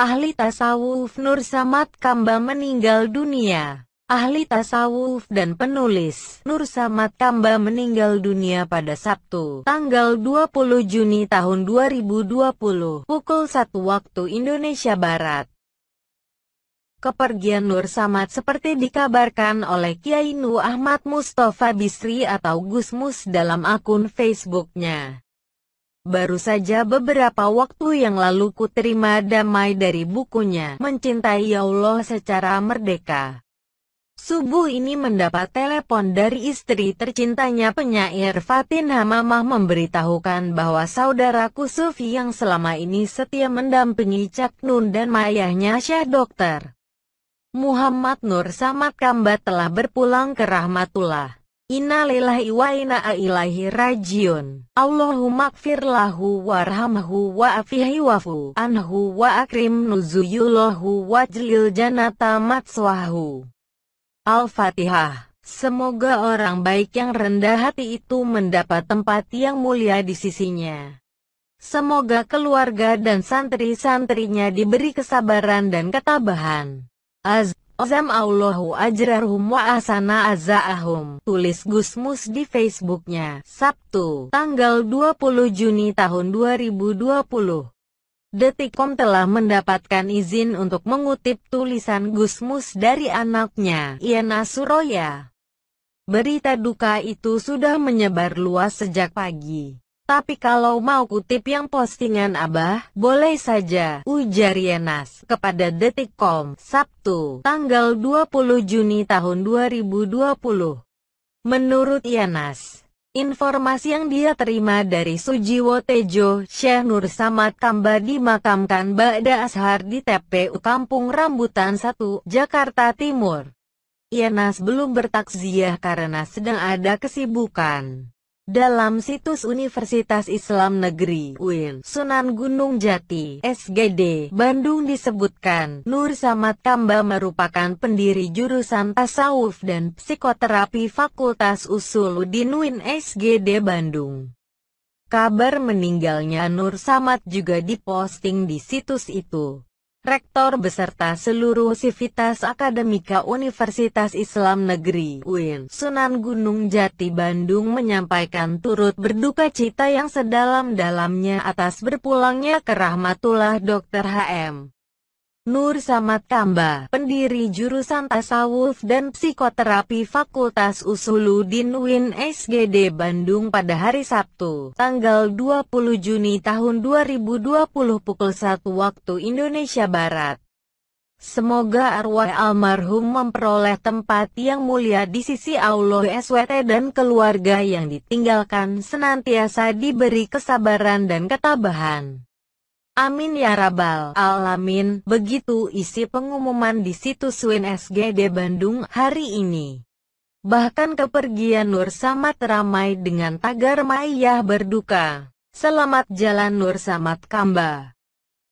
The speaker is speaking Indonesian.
Ahli tasawuf Nur Samad Kamba meninggal dunia. Ahli tasawuf dan penulis Nur Samad Kamba meninggal dunia pada Sabtu, tanggal 20 Juni tahun 2020, pukul 1 waktu Indonesia Barat. Kepergian Nur Samad seperti dikabarkan oleh Kiai Nu Ahmad Mustafa Bisri atau Gus Mus dalam akun Facebooknya. Baru saja beberapa waktu yang lalu ku terima damai dari bukunya Mencintai Ya Allah secara merdeka. Subuh ini mendapat telepon dari istri tercintanya penyair Fatin Hamamah memberitahukan bahwa saudaraku Sufi yang selama ini setia mendampingi Cak Nun dan mayahnya Syah Dokter Muhammad Nur Samad Kambat telah berpulang ke Rahmatullah. Inna lillahi wa inna ilaihi rajiun. Allahumma lahu warhamhu wa afihi wafu anhu wa akrim nuzuyulahu wa jlil janata matswahu. Al-Fatihah. Semoga orang baik yang rendah hati itu mendapat tempat yang mulia di sisinya. Semoga keluarga dan santri-santrinya diberi kesabaran dan ketabahan. Az Azam Allahu ajrarhum wa asana azaahum. Tulis Gusmus di Facebooknya, Sabtu, tanggal 20 Juni tahun 2020. Detikom telah mendapatkan izin untuk mengutip tulisan Gusmus dari anaknya, Iana Suroya. Berita duka itu sudah menyebar luas sejak pagi. Tapi kalau mau kutip yang postingan Abah, boleh saja, ujar Yenas kepada Detikcom, Sabtu, tanggal 20 Juni tahun 2020. Menurut Yenas, informasi yang dia terima dari Sujiwo Tejo, Syekh Nur Samad Kamba dimakamkan Ba'da Ashar di TPU Kampung Rambutan 1, Jakarta Timur. Yenas belum bertakziah karena sedang ada kesibukan. Dalam situs Universitas Islam Negeri UIN, Sunan Gunung Jati, SGD, Bandung disebutkan, Nur Samad Kamba merupakan pendiri jurusan tasawuf dan psikoterapi Fakultas Usuluddin UIN SGD Bandung. Kabar meninggalnya Nur Samad juga diposting di situs itu. Rektor beserta seluruh sivitas akademika Universitas Islam Negeri UIN Sunan Gunung Jati Bandung menyampaikan turut berduka cita yang sedalam-dalamnya atas berpulangnya ke Rahmatullah Dr. HM. Nur Samad Kamba, pendiri jurusan tasawuf dan psikoterapi Fakultas Usuluddin Win SGD Bandung pada hari Sabtu, tanggal 20 Juni tahun 2020 pukul 1 waktu Indonesia Barat. Semoga arwah almarhum memperoleh tempat yang mulia di sisi Allah SWT dan keluarga yang ditinggalkan senantiasa diberi kesabaran dan ketabahan. Amin ya rabbal alamin. Begitu isi pengumuman di situs Win SGD Bandung hari ini. Bahkan kepergian Nur Samad ramai dengan tagar Maiyah berduka. Selamat jalan Nur Samad Kamba.